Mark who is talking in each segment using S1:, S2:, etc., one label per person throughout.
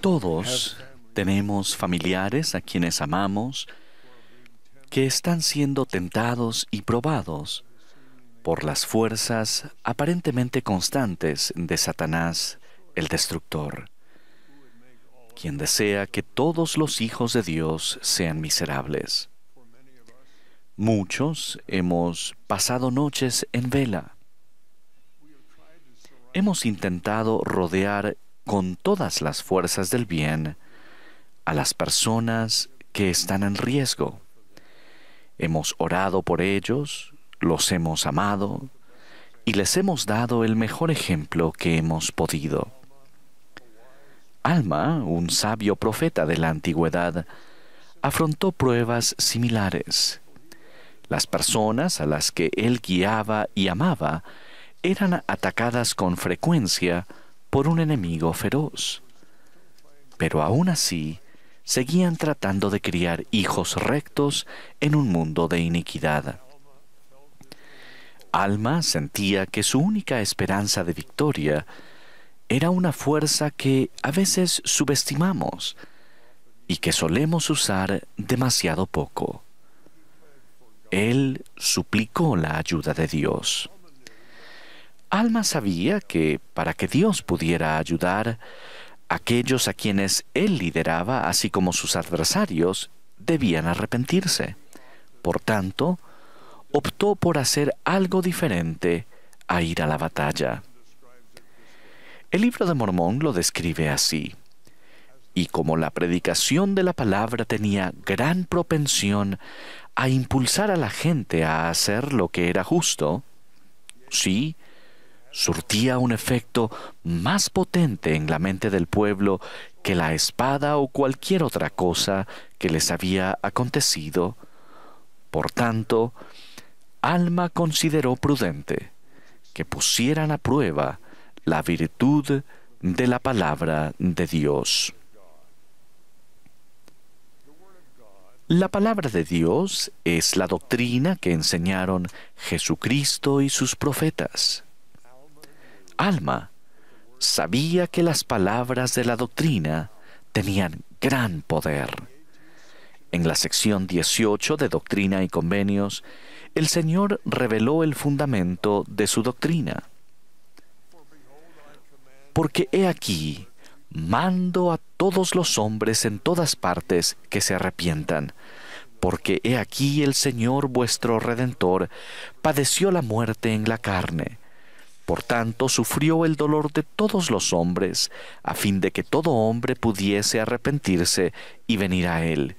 S1: Todos tenemos familiares a quienes amamos que están siendo tentados y probados por las fuerzas aparentemente constantes de Satanás, el destructor, quien desea que todos los hijos de Dios sean miserables. Muchos hemos pasado noches en vela. Hemos intentado rodear con todas las fuerzas del bien a las personas que están en riesgo. Hemos orado por ellos, los hemos amado y les hemos dado el mejor ejemplo que hemos podido. Alma, un sabio profeta de la antigüedad, afrontó pruebas similares. Las personas a las que él guiaba y amaba eran atacadas con frecuencia por un enemigo feroz. Pero aún así, seguían tratando de criar hijos rectos en un mundo de iniquidad. Alma sentía que su única esperanza de victoria era una fuerza que a veces subestimamos y que solemos usar demasiado poco. Él suplicó la ayuda de Dios. Alma sabía que para que Dios pudiera ayudar, aquellos a quienes él lideraba, así como sus adversarios, debían arrepentirse. Por tanto, optó por hacer algo diferente a ir a la batalla. El libro de Mormón lo describe así. Y como la predicación de la palabra tenía gran propensión a impulsar a la gente a hacer lo que era justo, sí, surtía un efecto más potente en la mente del pueblo que la espada o cualquier otra cosa que les había acontecido. Por tanto, Alma consideró prudente que pusieran a prueba la virtud de la palabra de Dios. La palabra de Dios es la doctrina que enseñaron Jesucristo y sus profetas alma, sabía que las palabras de la doctrina tenían gran poder. En la sección 18 de Doctrina y Convenios, el Señor reveló el fundamento de su doctrina. Porque he aquí, mando a todos los hombres en todas partes que se arrepientan, porque he aquí el Señor vuestro Redentor padeció la muerte en la carne, por tanto, sufrió el dolor de todos los hombres, a fin de que todo hombre pudiese arrepentirse y venir a Él.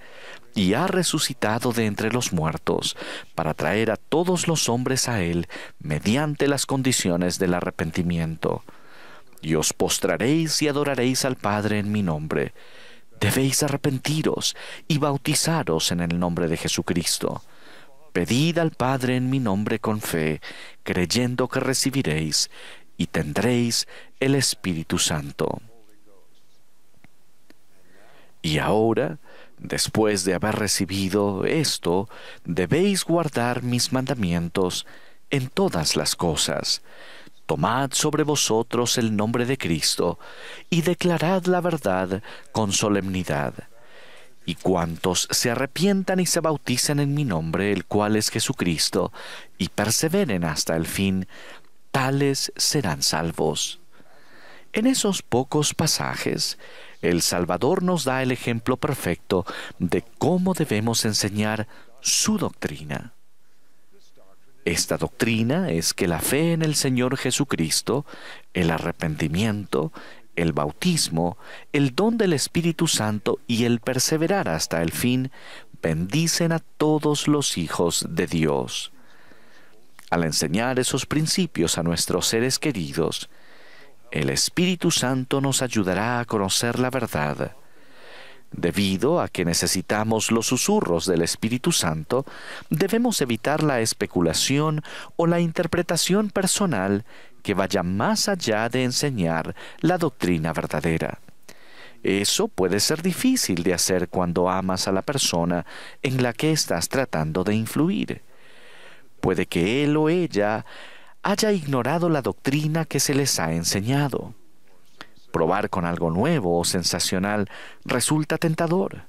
S1: Y ha resucitado de entre los muertos, para traer a todos los hombres a Él mediante las condiciones del arrepentimiento. Y os postraréis y adoraréis al Padre en mi nombre. Debéis arrepentiros y bautizaros en el nombre de Jesucristo Pedid al Padre en mi nombre con fe, creyendo que recibiréis y tendréis el Espíritu Santo. Y ahora, después de haber recibido esto, debéis guardar mis mandamientos en todas las cosas. Tomad sobre vosotros el nombre de Cristo y declarad la verdad con solemnidad y cuantos se arrepientan y se bauticen en mi nombre, el cual es Jesucristo, y perseveren hasta el fin, tales serán salvos. En esos pocos pasajes, el Salvador nos da el ejemplo perfecto de cómo debemos enseñar su doctrina. Esta doctrina es que la fe en el Señor Jesucristo, el arrepentimiento, el bautismo, el don del Espíritu Santo y el perseverar hasta el fin bendicen a todos los hijos de Dios. Al enseñar esos principios a nuestros seres queridos, el Espíritu Santo nos ayudará a conocer la verdad Debido a que necesitamos los susurros del Espíritu Santo, debemos evitar la especulación o la interpretación personal que vaya más allá de enseñar la doctrina verdadera. Eso puede ser difícil de hacer cuando amas a la persona en la que estás tratando de influir. Puede que él o ella haya ignorado la doctrina que se les ha enseñado Probar con algo nuevo o sensacional resulta tentador,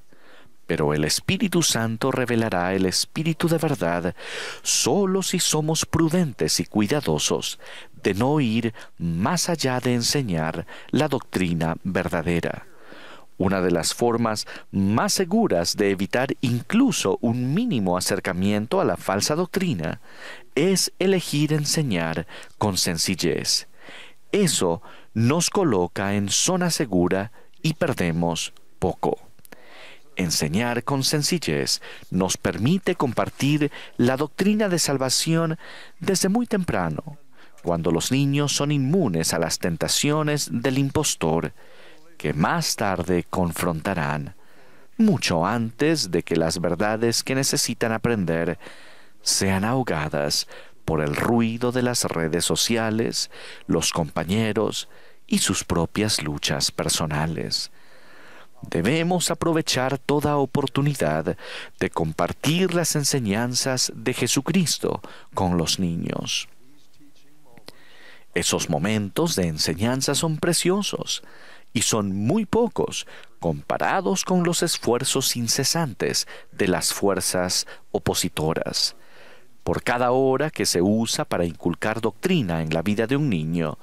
S1: pero el Espíritu Santo revelará el Espíritu de verdad solo si somos prudentes y cuidadosos de no ir más allá de enseñar la doctrina verdadera. Una de las formas más seguras de evitar incluso un mínimo acercamiento a la falsa doctrina es elegir enseñar con sencillez eso nos coloca en zona segura y perdemos poco. Enseñar con sencillez nos permite compartir la doctrina de salvación desde muy temprano, cuando los niños son inmunes a las tentaciones del impostor, que más tarde confrontarán, mucho antes de que las verdades que necesitan aprender sean ahogadas por el ruido de las redes sociales, los compañeros y sus propias luchas personales. Debemos aprovechar toda oportunidad de compartir las enseñanzas de Jesucristo con los niños. Esos momentos de enseñanza son preciosos y son muy pocos comparados con los esfuerzos incesantes de las fuerzas opositoras. Por cada hora que se usa para inculcar doctrina en la vida de un niño,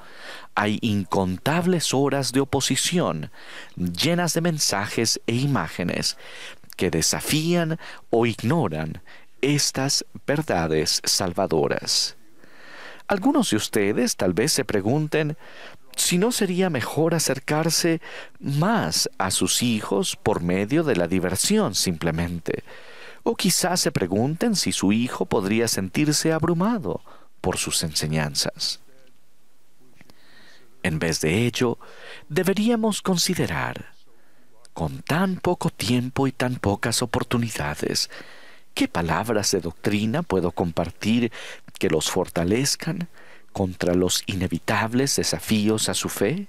S1: hay incontables horas de oposición llenas de mensajes e imágenes que desafían o ignoran estas verdades salvadoras. Algunos de ustedes tal vez se pregunten si no sería mejor acercarse más a sus hijos por medio de la diversión simplemente o quizás se pregunten si su hijo podría sentirse abrumado por sus enseñanzas. En vez de ello, deberíamos considerar, con tan poco tiempo y tan pocas oportunidades, qué palabras de doctrina puedo compartir que los fortalezcan contra los inevitables desafíos a su fe?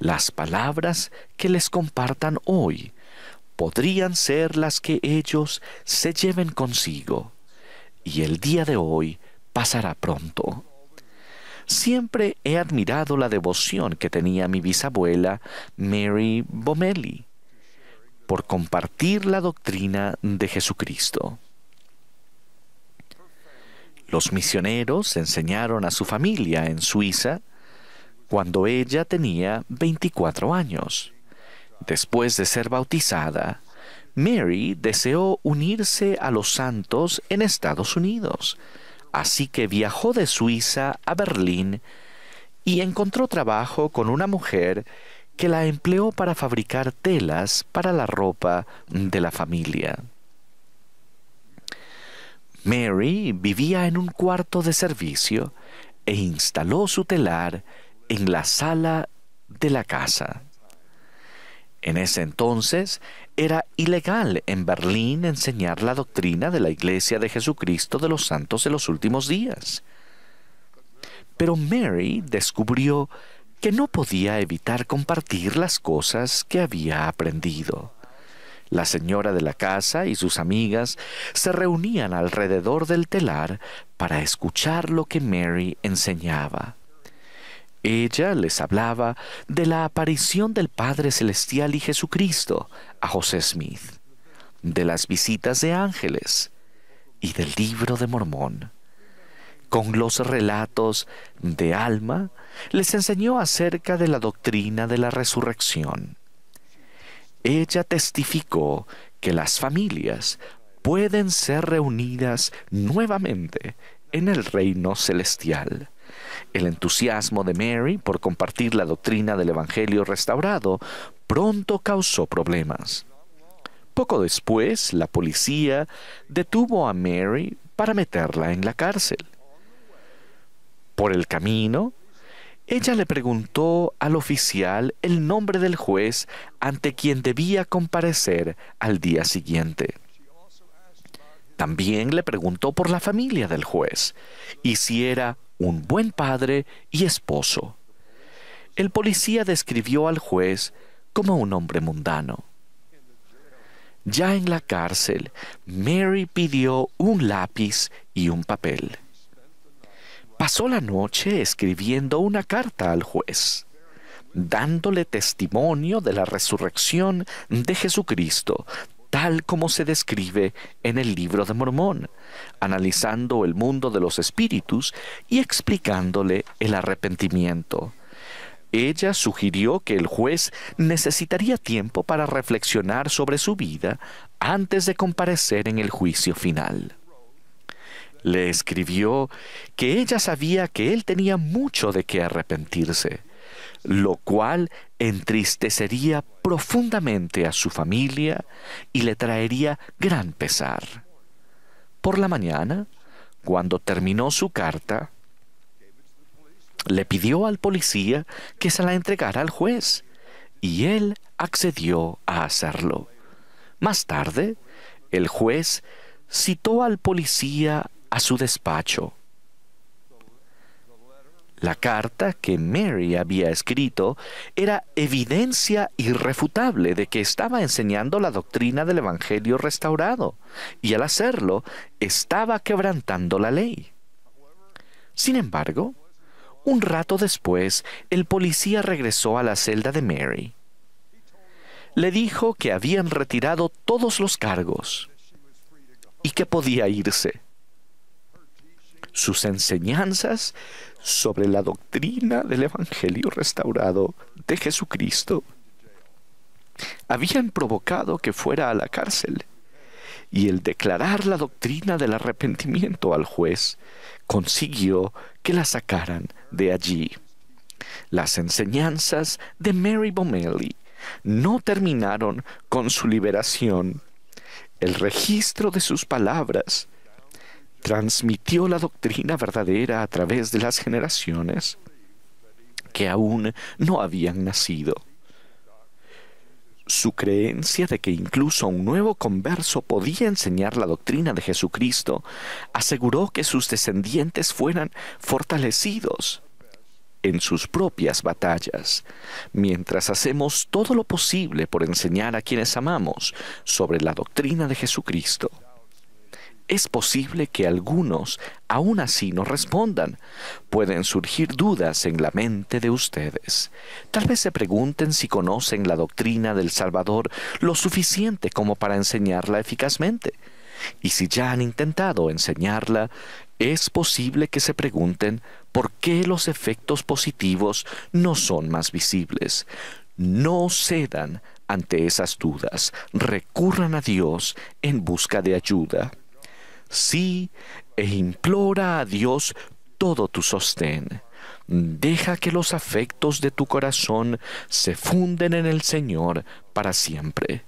S1: Las palabras que les compartan hoy podrían ser las que ellos se lleven consigo, y el día de hoy pasará pronto. Siempre he admirado la devoción que tenía mi bisabuela Mary Bomelli por compartir la doctrina de Jesucristo. Los misioneros enseñaron a su familia en Suiza cuando ella tenía 24 años. Después de ser bautizada, Mary deseó unirse a los santos en Estados Unidos, así que viajó de Suiza a Berlín y encontró trabajo con una mujer que la empleó para fabricar telas para la ropa de la familia. Mary vivía en un cuarto de servicio e instaló su telar en la sala de la casa. En ese entonces era ilegal en Berlín enseñar la doctrina de la Iglesia de Jesucristo de los Santos de los Últimos Días. Pero Mary descubrió que no podía evitar compartir las cosas que había aprendido. La señora de la casa y sus amigas se reunían alrededor del telar para escuchar lo que Mary enseñaba. Ella les hablaba de la aparición del Padre Celestial y Jesucristo a José Smith, de las visitas de ángeles y del libro de Mormón. Con los relatos de Alma les enseñó acerca de la doctrina de la resurrección. Ella testificó que las familias pueden ser reunidas nuevamente en el reino celestial el entusiasmo de Mary por compartir la doctrina del Evangelio restaurado pronto causó problemas. Poco después, la policía detuvo a Mary para meterla en la cárcel. Por el camino, ella le preguntó al oficial el nombre del juez ante quien debía comparecer al día siguiente. También le preguntó por la familia del juez y si era un buen padre y esposo. El policía describió al juez como un hombre mundano. Ya en la cárcel, Mary pidió un lápiz y un papel. Pasó la noche escribiendo una carta al juez, dándole testimonio de la resurrección de Jesucristo, tal como se describe en el libro de Mormón, analizando el mundo de los espíritus y explicándole el arrepentimiento. Ella sugirió que el juez necesitaría tiempo para reflexionar sobre su vida antes de comparecer en el juicio final. Le escribió que ella sabía que él tenía mucho de qué arrepentirse, lo cual entristecería profundamente a su familia y le traería gran pesar. Por la mañana, cuando terminó su carta, le pidió al policía que se la entregara al juez, y él accedió a hacerlo. Más tarde, el juez citó al policía a su despacho la carta que Mary había escrito era evidencia irrefutable de que estaba enseñando la doctrina del Evangelio restaurado, y al hacerlo estaba quebrantando la ley. Sin embargo, un rato después, el policía regresó a la celda de Mary. Le dijo que habían retirado todos los cargos y que podía irse sus enseñanzas sobre la doctrina del Evangelio restaurado de Jesucristo habían provocado que fuera a la cárcel, y el declarar la doctrina del arrepentimiento al juez consiguió que la sacaran de allí. Las enseñanzas de Mary Bomelli no terminaron con su liberación. El registro de sus palabras transmitió la doctrina verdadera a través de las generaciones que aún no habían nacido. Su creencia de que incluso un nuevo converso podía enseñar la doctrina de Jesucristo aseguró que sus descendientes fueran fortalecidos en sus propias batallas, mientras hacemos todo lo posible por enseñar a quienes amamos sobre la doctrina de Jesucristo es posible que algunos aún así no respondan. Pueden surgir dudas en la mente de ustedes. Tal vez se pregunten si conocen la doctrina del Salvador lo suficiente como para enseñarla eficazmente. Y si ya han intentado enseñarla, es posible que se pregunten por qué los efectos positivos no son más visibles. No cedan ante esas dudas, recurran a Dios en busca de ayuda. Sí, e implora a Dios todo tu sostén. Deja que los afectos de tu corazón se funden en el Señor para siempre.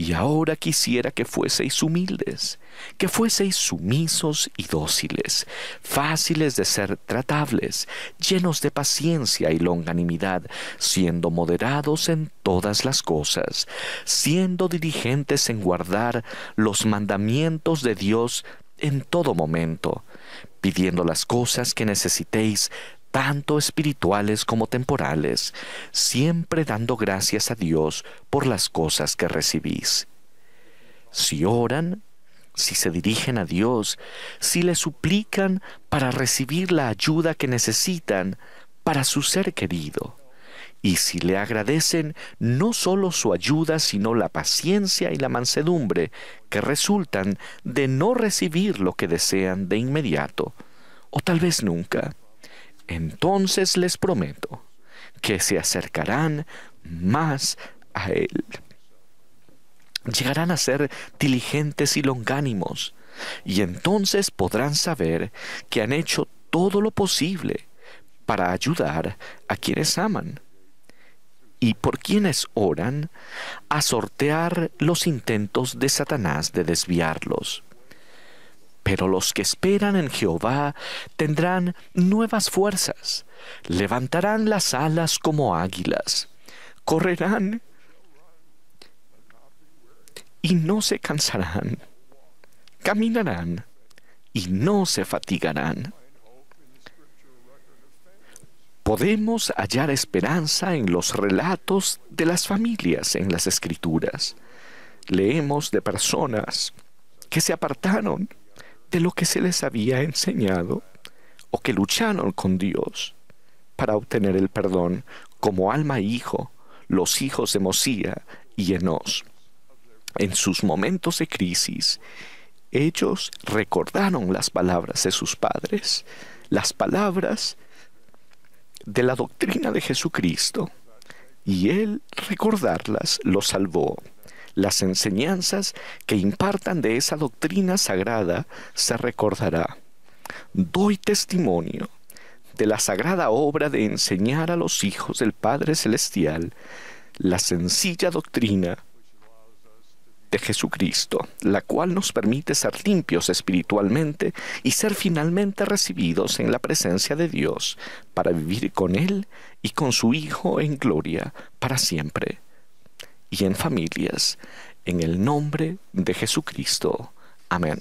S1: Y ahora quisiera que fueseis humildes, que fueseis sumisos y dóciles, fáciles de ser tratables, llenos de paciencia y longanimidad, siendo moderados en todas las cosas, siendo diligentes en guardar los mandamientos de Dios en todo momento, pidiendo las cosas que necesitéis tanto espirituales como temporales, siempre dando gracias a Dios por las cosas que recibís. Si oran, si se dirigen a Dios, si le suplican para recibir la ayuda que necesitan para su ser querido, y si le agradecen no solo su ayuda, sino la paciencia y la mansedumbre que resultan de no recibir lo que desean de inmediato, o tal vez nunca entonces les prometo que se acercarán más a Él. Llegarán a ser diligentes y longánimos, y entonces podrán saber que han hecho todo lo posible para ayudar a quienes aman y por quienes oran a sortear los intentos de Satanás de desviarlos. Pero los que esperan en Jehová tendrán nuevas fuerzas, levantarán las alas como águilas, correrán y no se cansarán, caminarán y no se fatigarán. Podemos hallar esperanza en los relatos de las familias en las escrituras. Leemos de personas que se apartaron de lo que se les había enseñado o que lucharon con Dios para obtener el perdón como alma e hijo, los hijos de Mosía y Enos. En sus momentos de crisis, ellos recordaron las palabras de sus padres, las palabras de la doctrina de Jesucristo, y Él recordarlas los salvó las enseñanzas que impartan de esa doctrina sagrada se recordará. Doy testimonio de la sagrada obra de enseñar a los hijos del Padre Celestial la sencilla doctrina de Jesucristo, la cual nos permite ser limpios espiritualmente y ser finalmente recibidos en la presencia de Dios para vivir con Él y con su Hijo en gloria para siempre y en familias. En el nombre de Jesucristo. Amén.